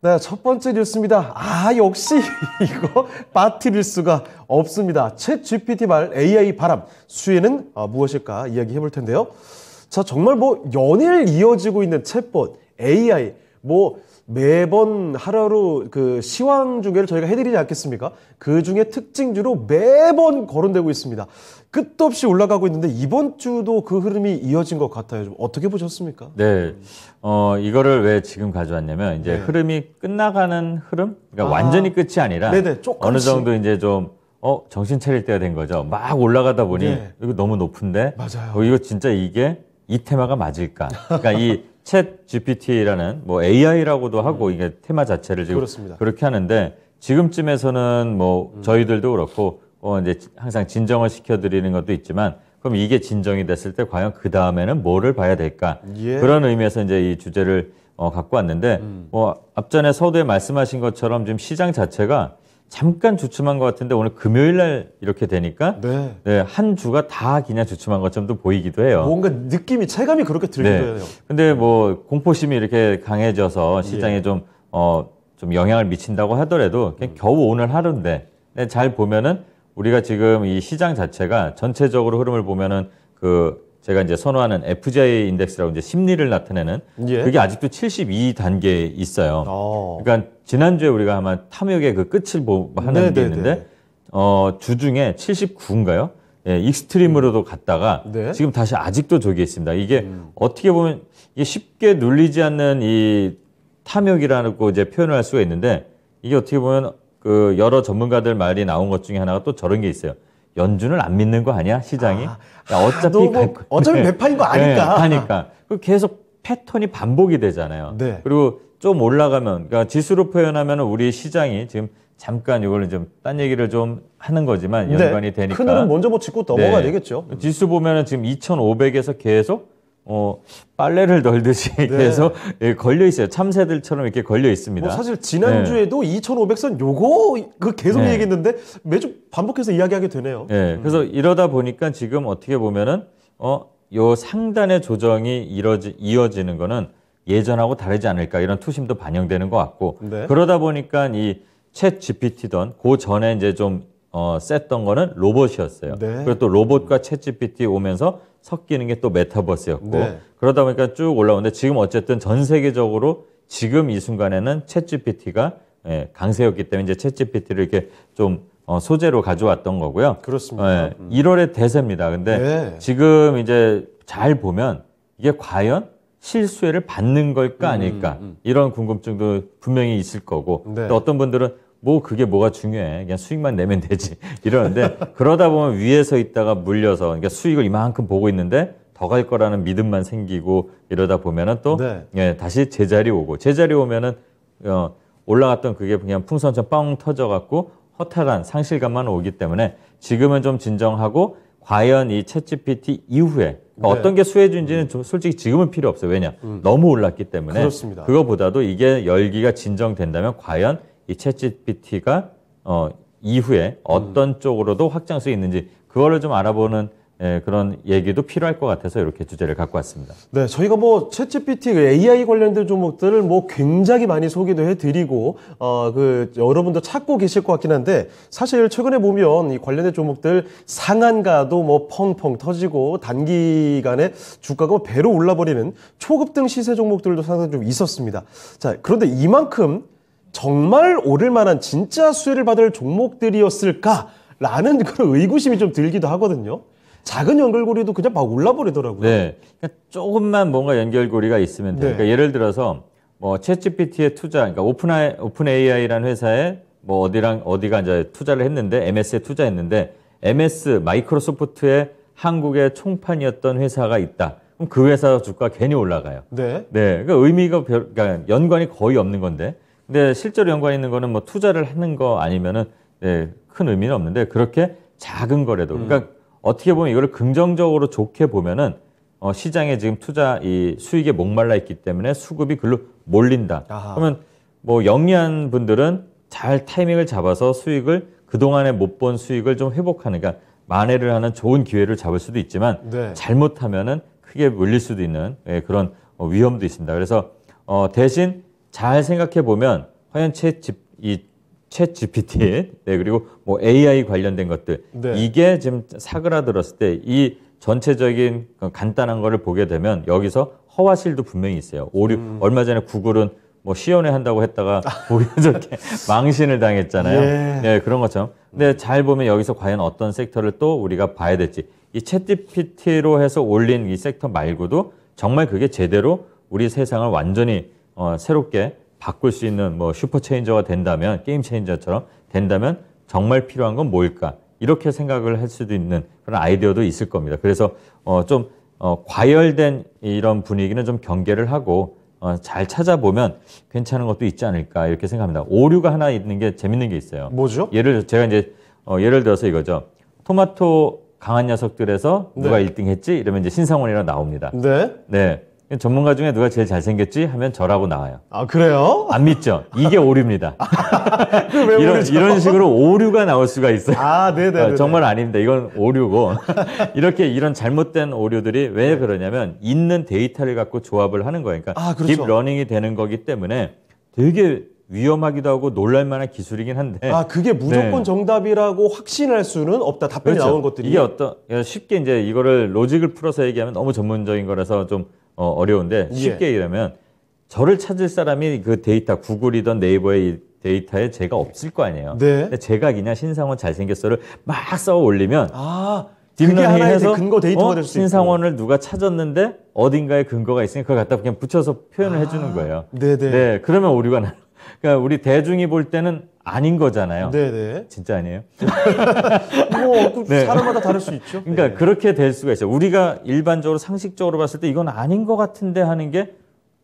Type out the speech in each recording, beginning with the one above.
네, 첫 번째 뉴스입니다. 아, 역시 이거 빠뜨릴 수가 없습니다. 챗 GPT 말 AI 바람, 수혜는 아, 어, 무엇일까 이야기해 볼 텐데요. 자, 정말 뭐 연일 이어지고 있는 챗봇, AI, 뭐 매번 하루하루 그 시황 중계를 저희가 해드리지 않겠습니까? 그 중에 특징주로 매번 거론되고 있습니다. 끝도 없이 올라가고 있는데 이번 주도 그 흐름이 이어진 것 같아요. 좀 어떻게 보셨습니까? 네, 어 이거를 왜 지금 가져왔냐면 이제 네. 흐름이 끝나가는 흐름, 그러니까 아. 완전히 끝이 아니라 네네, 어느 정도 이제 좀 어, 정신 차릴 때가 된 거죠. 막 올라가다 보니 네. 이거 너무 높은데, 맞아요. 어, 이거 진짜 이게 이 테마가 맞을까? 그러니까 이 챗 GPT라는 뭐 AI라고도 하고 이게 테마 자체를 지금 그렇습니다. 그렇게 하는데 지금쯤에서는 뭐 음. 저희들도 그렇고 어, 이제 항상 진정을 시켜드리는 것도 있지만 그럼 이게 진정이 됐을 때 과연 그 다음에는 뭐를 봐야 될까 예. 그런 의미에서 이제 이 주제를 어, 갖고 왔는데 음. 뭐 앞전에 서두에 말씀하신 것처럼 지금 시장 자체가 잠깐 주춤한 것 같은데 오늘 금요일 날 이렇게 되니까 네. 네, 한 주가 다 그냥 주춤한 것처럼도 보이기도 해요. 뭔가 느낌이 체감이 그렇게 들기도 네. 해요. 근데 뭐 공포심이 이렇게 강해져서 시장에 예. 좀 어, 좀 영향을 미친다고 하더라도 그냥 음. 겨우 오늘 하루인데 네, 잘 보면은 우리가 지금 이 시장 자체가 전체적으로 흐름을 보면은 그 제가 이제 선호하는 FJ 인덱스라고 이제 심리를 나타내는 예. 그게 아직도 72 단계에 있어요. 오. 아. 그러니까 지난주에 우리가 아마 탐욕의 그 끝을 보, 하는 네네네. 게 있는데 어, 주중에 79인가요? 예, 익스트림으로도 갔다가 네. 지금 다시 아직도 저기 에 있습니다. 이게 음. 어떻게 보면 이게 쉽게 눌리지 않는 이 탐욕이라고 이제 표현을 할 수가 있는데 이게 어떻게 보면 그 여러 전문가들 말이 나온 것 중에 하나가 또 저런 게 있어요. 연준을 안 믿는 거 아니야 시장이? 아, 어차피 뭐, 갈 어차피 네. 매판인 거 아니까. 네, 하니까 그 계속 패턴이 반복이 되잖아요. 네. 그리고 좀 올라가면 그러니까 지수로 표현하면 우리 시장이 지금 잠깐 이걸 좀딴 얘기를 좀 하는 거지만 네. 연관이 되니까. 큰흐름 먼저 뭐 짚고 넘어가야 네. 되겠죠. 지수 보면은 지금 2,500에서 계속 어, 빨래를 널듯이 네. 계속 예, 걸려 있어요. 참새들처럼 이렇게 걸려 있습니다. 뭐 사실 지난주에도 네. 2,500선 요거 그 계속 네. 얘기했는데 매주 반복해서 이야기하게 되네요. 네. 음. 그래서 이러다 보니까 지금 어떻게 보면은 어, 요 상단의 조정이 이뤄지, 이어지는 거는 예전하고 다르지 않을까 이런 투심도 반영되는 것 같고 네. 그러다 보니까 이 챗 GPT던 그 전에 이제 좀 어, 셌던 거는 로봇이었어요. 네. 그리고 또 로봇과 챗GPT 오면서 섞이는 게 또 메타버스였고 네. 그러다 보니까 쭉 올라오는데 지금 어쨌든 전 세계적으로 지금 이 순간에는 챗GPT가 예, 강세였기 때문에 이제 챗GPT를 이렇게 좀 어, 소재로 가져왔던 거고요. 그렇습니다. 예, 1월에 음. 대세입니다. 근데 네. 지금 이제 잘 보면 이게 과연 실수혜를 받는 걸까 음, 아닐까 음, 음. 이런 궁금증도 분명히 있을 거고 네. 또 어떤 분들은 뭐 그게 뭐가 중요해. 그냥 수익만 내면 되지. 이러는데 그러다 보면 위에서 있다가 물려서 그러니까 수익을 이만큼 보고 있는데 더 갈 거라는 믿음만 생기고 이러다 보면은 또 네. 예, 다시 제자리 오고 제자리 오면은 어, 올라갔던 그게 그냥 풍선처럼 뻥 터져 갖고 허탈한 상실감만 오기 때문에 지금은 좀 진정하고 과연 이 챗GPT 이후에 그러니까 네. 어떤 게수혜준지는좀 솔직히 지금은 필요 없어요. 왜냐? 음. 너무 올랐기 때문에. 그렇습니다. 그거보다도 이게 열기가 진정된다면 과연 이채 g p t 가 어, 이후에 어떤 음. 쪽으로도 확장 수 있는지 그거를 좀 알아보는 예, 그런 얘기도 필요할 것 같아서 이렇게 주제를 갖고 왔습니다. 네, 저희가 뭐 챗GPT AI 그 관련된 종목들을 뭐 굉장히 많이 소개도 해드리고 어 그 여러분도 찾고 계실 것 같긴 한데 사실 최근에 보면 이 관련된 종목들 상한가도 뭐 펑펑 터지고 단기간에 주가가 뭐 배로 올라버리는 초급등 시세 종목들도 상당히 좀 있었습니다. 자, 그런데 이만큼 정말 오를 만한 진짜 수혜를 받을 종목들이었을까라는 그런 의구심이 좀 들기도 하거든요. 작은 연결고리도 그냥 막 올라버리더라고요. 네. 그러니까 조금만 뭔가 연결고리가 있으면 돼요. 네. 그러니까 예를 들어서 뭐챗 g p t 의 투자, 그러니까 오픈, 오픈 AI라는 회사에 뭐 어디랑 어디가 이제 투자를 했는데 MS에 투자했는데 MS 마이크로소프트의 한국의 총판이었던 회사가 있다. 그럼 그 회사 주가 괜히 올라가요. 네. 네. 그러니까 의미가 별, 그러니까 연관이 거의 없는 건데 근데 실제로 연관이 있는 거는 뭐 투자를 하는 거 아니면은 네, 큰 의미는 없는데 그렇게 작은 거래도 그러니까 음. 그러니까 어떻게 보면 이거를 긍정적으로 좋게 보면은 어, 시장에 지금 투자 이 수익에 목말라 있기 때문에 수급이 글로 몰린다. 아하. 그러면 뭐 영리한 분들은 잘 타이밍을 잡아서 수익을 그동안에 못 본 수익을 좀 회복하는 그러니까 만회를 하는 좋은 기회를 잡을 수도 있지만 네. 잘못하면은 크게 물릴 수도 있는 예, 그런 어, 위험도 있습니다. 그래서 어, 대신 잘 생각해 보면 화연 챗이챗 GPT 네 그리고 뭐 AI 관련된 것들 네. 이게 지금 사그라들었을 때 이 전체적인 그 간단한 거를 보게 되면 여기서 허와실도 분명히 있어요. 오류 음. 얼마 전에 구글은 뭐 시연회 한다고 했다가 보히려 아. 저렇게 망신을 당했잖아요. 예. 네, 그런 것처럼. 근데 음. 잘 보면 여기서 과연 어떤 섹터를 또 우리가 봐야 될지 이 챗GPT로 해서 올린 이 섹터 말고도 정말 그게 제대로 우리 세상을 완전히 어, 새롭게 바꿀 수 있는 뭐 슈퍼 체인저가 된다면 게임 체인저처럼 된다면 정말 필요한 건 뭘까 이렇게 생각을 할 수도 있는 그런 아이디어도 있을 겁니다. 그래서 어, 좀 어, 과열된 이런 분위기는 좀 경계를 하고 어, 잘 찾아보면 괜찮은 것도 있지 않을까 이렇게 생각합니다. 오류가 하나 있는 게 재밌는 게 있어요. 뭐죠? 예를 제가 이제 어, 예를 들어서 이거죠. 토마토 강한 녀석들에서 누가 네. 1등 했지? 이러면 이제 신상원이랑 나옵니다. 네. 네. 전문가 중에 누가 제일 잘생겼지 하면 저라고 나와요. 아 그래요? 안 믿죠? 이게 오류입니다. 이런 이런 식으로 오류가 나올 수가 있어요. 아 네네. 네, 네, 어, 네. 정말 아닙니다. 이건 오류고 이렇게 이런 잘못된 오류들이 왜 그러냐면 있는 데이터를 갖고 조합을 하는 거예요. 그러니까 아, 그렇죠. 딥러닝이 되는 거기 때문에 되게 위험하기도 하고 놀랄만한 기술이긴 한데. 아, 그게 무조건 네. 정답이라고 확신할 수는 없다. 답변이 그렇죠. 나온 것들이. 이게 어떤, 그러니까 쉽게 이제 이거를 로직을 풀어서 얘기하면 너무 전문적인 거라서 좀 어, 어려운데 예. 쉽게 예. 얘기하면 저를 찾을 사람이 그 데이터 구글이던 네이버의 데이터에 제가 없을 거 아니에요. 네. 근데 제가 그냥 신상원 잘생겼어를 막 써 올리면 아 그게 하나의 해서 근거 데이터가 어? 될수 있고 신상원을 누가 찾았는데 어딘가에 근거가 있으니 까 그걸 갖다 그냥 붙여서 표현을 아, 해주는 거예요. 네네. 네. 네 그러면 오류가 나. 그러니까 우리 대중이 볼 때는 아닌 거잖아요. 네네. 네. 진짜 아니에요? 뭐, 네. 사람마다 다를 수 있죠. 그러니까 네. 그렇게 될 수가 있어요. 우리가 일반적으로 상식적으로 봤을 때 이건 아닌 것 같은데 하는 게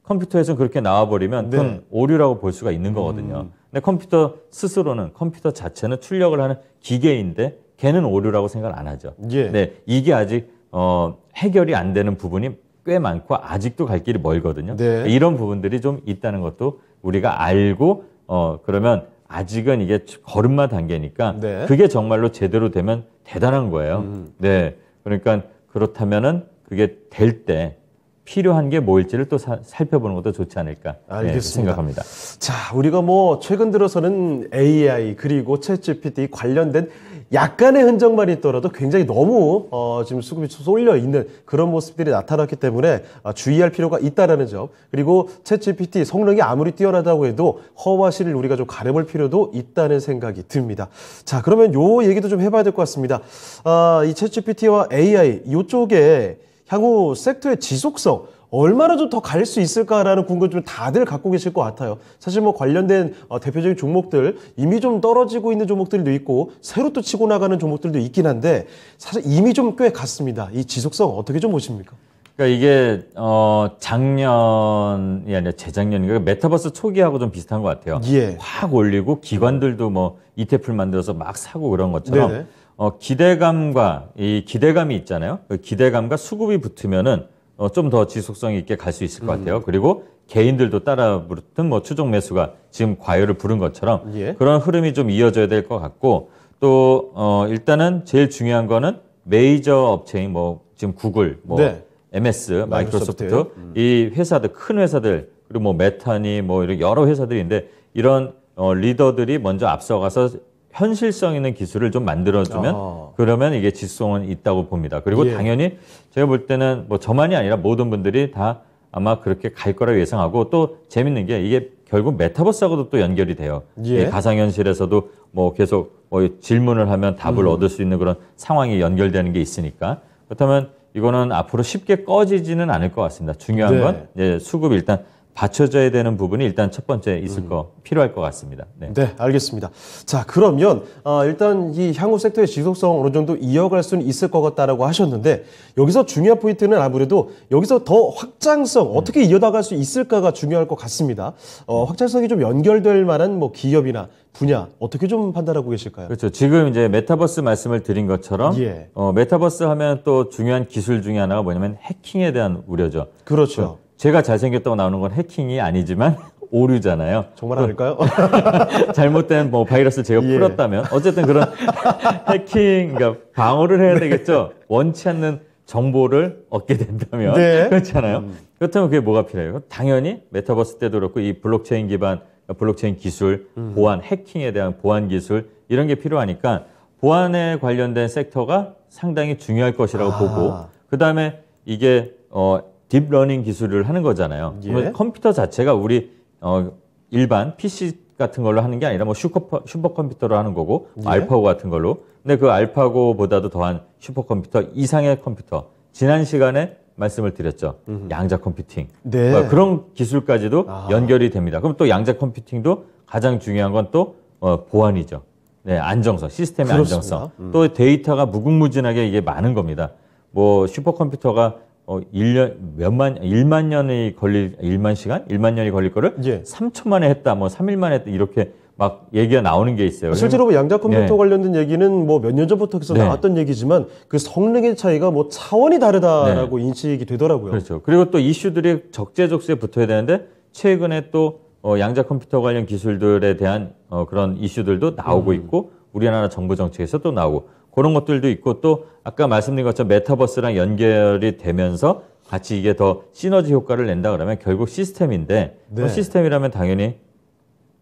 컴퓨터에서 그렇게 나와버리면 그건 네. 오류라고 볼 수가 있는 거거든요. 음. 근데 컴퓨터 스스로는 컴퓨터 자체는 출력을 하는 기계인데 걔는 오류라고 생각을 안 하죠. 예. 네. 이게 아직 어, 해결이 안 되는 부분이 꽤 많고 아직도 갈 길이 멀거든요. 네. 이런 부분들이 좀 있다는 것도 우리가 알고 어, 그러면 아직은 이게 걸음마 단계니까 네. 그게 정말로 제대로 되면 대단한 거예요. 음. 네. 그러니까 그렇다면은 그게 될때 필요한 게 뭘지를 또 사, 살펴보는 것도 좋지 않을까 네, 생각합니다. 자, 우리가 뭐 최근 들어서는 AI 그리고 c h a t g p t 관련된 약간의 흔적만 있더라도 굉장히 너무 어, 지금 수급이 쏠려 있는 그런 모습들이 나타났기 때문에 어, 주의할 필요가 있다라는 점. 그리고 c h a t g p t 성능이 아무리 뛰어나다고 해도 허와실을 우리가 좀 가려볼 필요도 있다는 생각이 듭니다. 자, 그러면 요 얘기도 좀 해봐야 될 것 같습니다. 아, 이 t g p t 와 AI 요쪽에 향후 섹터의 지속성 얼마나 좀 더 갈 수 있을까라는 궁금증을 다들 갖고 계실 것 같아요. 사실 뭐 관련된 어, 대표적인 종목들 이미 좀 떨어지고 있는 종목들도 있고 새로 또 치고 나가는 종목들도 있긴 한데 사실 이미 좀 꽤 갔습니다. 이 지속성 어떻게 좀 보십니까? 그러니까 이게 어 작년이 아니라 재작년인가 그러니까 메타버스 초기하고 좀 비슷한 것 같아요. 예. 확 올리고 기관들도 뭐 이테플 만들어서 막 사고 그런 것처럼. 네네. 어, 기대감과 이 기대감이 있잖아요. 그 기대감과 수급이 붙으면은 어, 좀 더 지속성 있게 갈 수 있을 것 같아요. 음. 그리고 개인들도 따라 붙은 뭐 추종 매수가 지금 과열을 부른 것처럼 예. 그런 흐름이 좀 이어져야 될 것 같고 또 어, 일단은 제일 중요한 거는 메이저 업체인 뭐 지금 구글, 뭐 네. MS, 마이크로소프트, 마이크로소프트. 음. 이 회사들 큰 회사들 그리고 뭐 메타니 뭐 이런 여러 회사들인데 이런 어, 리더들이 먼저 앞서가서 현실성 있는 기술을 좀 만들어주면 아. 그러면 이게 지속은 있다고 봅니다. 그리고 예. 당연히 제가 볼 때는 뭐 저만이 아니라 모든 분들이 다 아마 그렇게 갈 거라고 예상하고 또 재밌는 게 이게 결국 메타버스하고도 또 연결이 돼요. 예. 가상현실에서도 뭐 계속 뭐 질문을 하면 답을 음. 얻을 수 있는 그런 상황이 연결되는 게 있으니까 그렇다면 이거는 앞으로 쉽게 꺼지지는 않을 것 같습니다. 중요한 네. 건 이제 수급 일단 받쳐져야 되는 부분이 일단 첫 번째 있을 음. 거 필요할 것 같습니다. 네. 네, 알겠습니다. 자, 그러면 어, 일단 이 향후 섹터의 지속성 어느 정도 이어갈 수는 있을 것 같다라고 하셨는데 여기서 중요한 포인트는 아무래도 여기서 더 확장성 음. 어떻게 이어나갈 수 있을까가 중요할 것 같습니다. 어, 음. 확장성이 좀 연결될 만한 뭐 기업이나 분야 어떻게 좀 판단하고 계실까요? 그렇죠. 지금 이제 메타버스 말씀을 드린 것처럼 예. 어, 메타버스 하면 또 중요한 기술 중에 하나가 뭐냐면 해킹에 대한 우려죠. 그렇죠. 그렇죠. 제가 잘생겼다고 나오는 건 해킹이 아니지만 오류잖아요. 정말 아닐까요? 잘못된 뭐 바이러스를 제가 예. 풀었다면 어쨌든 그런 해킹 그러니까 방어를 해야 되겠죠. 원치 않는 정보를 얻게 된다면 네. 그렇잖아요. 음. 그렇다면 그게 뭐가 필요해요? 당연히 메타버스 때도 그렇고 이 블록체인 기반 블록체인 기술 음. 보안 해킹에 대한 보안 기술 이런 게 필요하니까 보안에 관련된 섹터가 상당히 중요할 것이라고 아. 보고 그 다음에 이게 어 딥러닝 기술을 하는 거잖아요. 예. 컴퓨터 자체가 우리 어, 일반 PC 같은 걸로 하는 게 아니라 뭐 슈퍼 슈퍼컴퓨터로 하는 거고 예. 알파고 같은 걸로. 근데 그 알파고보다도 더한 슈퍼컴퓨터 이상의 컴퓨터. 지난 시간에 말씀을 드렸죠. 음흠. 양자 컴퓨팅. 네. 뭐 그런 기술까지도 아. 연결이 됩니다. 그럼 또 양자 컴퓨팅도 가장 중요한 건또 어, 보안이죠. 네, 안정성, 시스템의 그렇습니다. 안정성. 음. 또 데이터가 무궁무진하게 이게 많은 겁니다. 뭐 슈퍼컴퓨터가 어 1년 몇만 1만 년이 걸릴 1만 시간, 1만 년이 걸릴 거를 예. 3초 만에 했다, 뭐 3일 만에 했다 이렇게 막 얘기가 나오는 게 있어요. 실제로 뭐 양자 컴퓨터 네. 관련된 얘기는 뭐 몇 년 전부터 계속 네. 나왔던 얘기지만 그 성능의 차이가 뭐 차원이 다르다라고 네. 인식이 되더라고요. 그렇죠. 그리고 또 이슈들이 적재적소에 붙어야 되는데 최근에 또 어, 양자 컴퓨터 관련 기술들에 대한 어, 그런 이슈들도 나오고 음. 있고 우리나라 정부 정책에서 또 나오고 그런 것들도 있고 또 아까 말씀드린 것처럼 메타버스랑 연결이 되면서 같이 이게 더 시너지 효과를 낸다 그러면 결국 시스템인데 네. 시스템이라면 당연히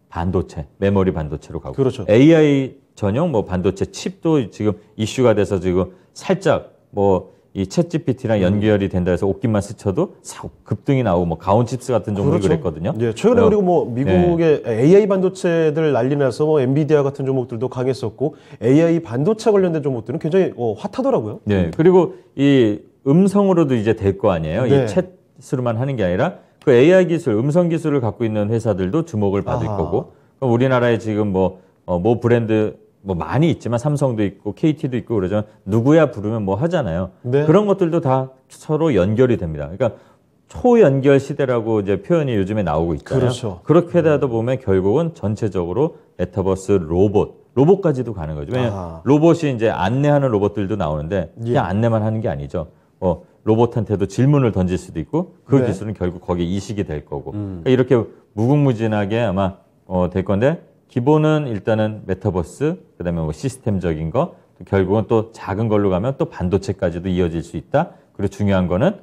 반도체, 메모리 반도체로 가고 그렇죠. AI 전용 뭐 반도체 칩도 지금 이슈가 돼서 지금 살짝 뭐이 챗GPT랑 음. 연결이 된다 해서 옷깃만 스쳐도 급등이 나오고 뭐 가온칩스 같은 종목이 그렇죠. 그랬거든요. 예, 최근에 어, 그리고 뭐 네. 미국의 네. AI 반도체들 난리나서 뭐 엔비디아 같은 종목들도 강했었고 AI 반도체 관련된 종목들은 굉장히 어, 핫하더라고요. 네, 그리고 이 음성으로도 이제 될 거 아니에요. 네. 이 챗으로만 하는 게 아니라 그 AI 기술, 음성 기술을 갖고 있는 회사들도 주목을 받을 아하. 거고 우리나라에 지금 뭐뭐 어, 뭐 브랜드 뭐 많이 있지만 삼성도 있고 KT도 있고 그러지만 누구야 부르면 뭐 하잖아요. 네. 그런 것들도 다 서로 연결이 됩니다. 그러니까 초연결 시대라고 이제 표현이 요즘에 나오고 있잖아요. 그렇죠. 그렇게 되다 보면 결국은 전체적으로 메타버스 로봇, 로봇까지도 가는 거죠. 왜냐 로봇이 이제 안내하는 로봇들도 나오는데 그냥 예. 안내만 하는 게 아니죠. 뭐 로봇한테도 질문을 던질 수도 있고 그 네. 기술은 결국 거기에 이식이 될 거고 음. 그러니까 이렇게 무궁무진하게 아마 어, 될 건데 기본은 일단은 메타버스, 그다음에 뭐 시스템적인 거, 결국은 또 작은 걸로 가면 또 반도체까지도 이어질 수 있다. 그리고 중요한 거는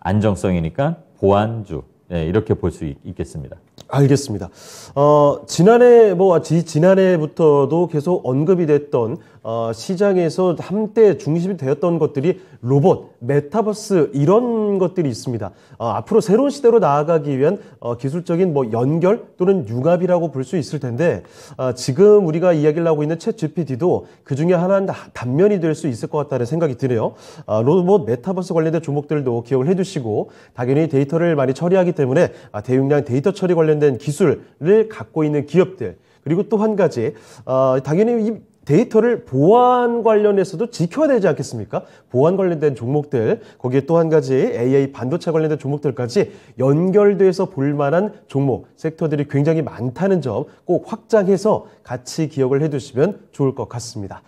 안정성이니까 보안주. 네, 이렇게 볼 수 있겠습니다. 알겠습니다. 어, 지난해 뭐 지, 지난해부터도 계속 언급이 됐던 어, 시장에서 한때 중심이 되었던 것들이 로봇, 메타버스 이런 것들이 있습니다. 어, 앞으로 새로운 시대로 나아가기 위한 어, 기술적인 뭐 연결 또는 융합이라고 볼 수 있을 텐데 어, 지금 우리가 이야기를 하고 있는 챗 GPT도 그 중에 하나 단면이 될 수 있을 것 같다는 생각이 드네요. 어, 로봇 메타버스 관련된 종목들도 기억을 해두시고 당연히 데이터를 많이 처리하기 때문에 아, 대용량 데이터 처리 관련된 기술을 갖고 있는 기업들 그리고 또 한 가지 어, 당연히 이 데이터를 보안 관련해서도 지켜야 되지 않겠습니까? 보안 관련된 종목들, 거기에 또 한 가지 a i 반도체 관련된 종목들까지 연결돼서 볼 만한 종목, 섹터들이 굉장히 많다는 점 꼭 확장해서 같이 기억을 해 두시면 좋을 것 같습니다.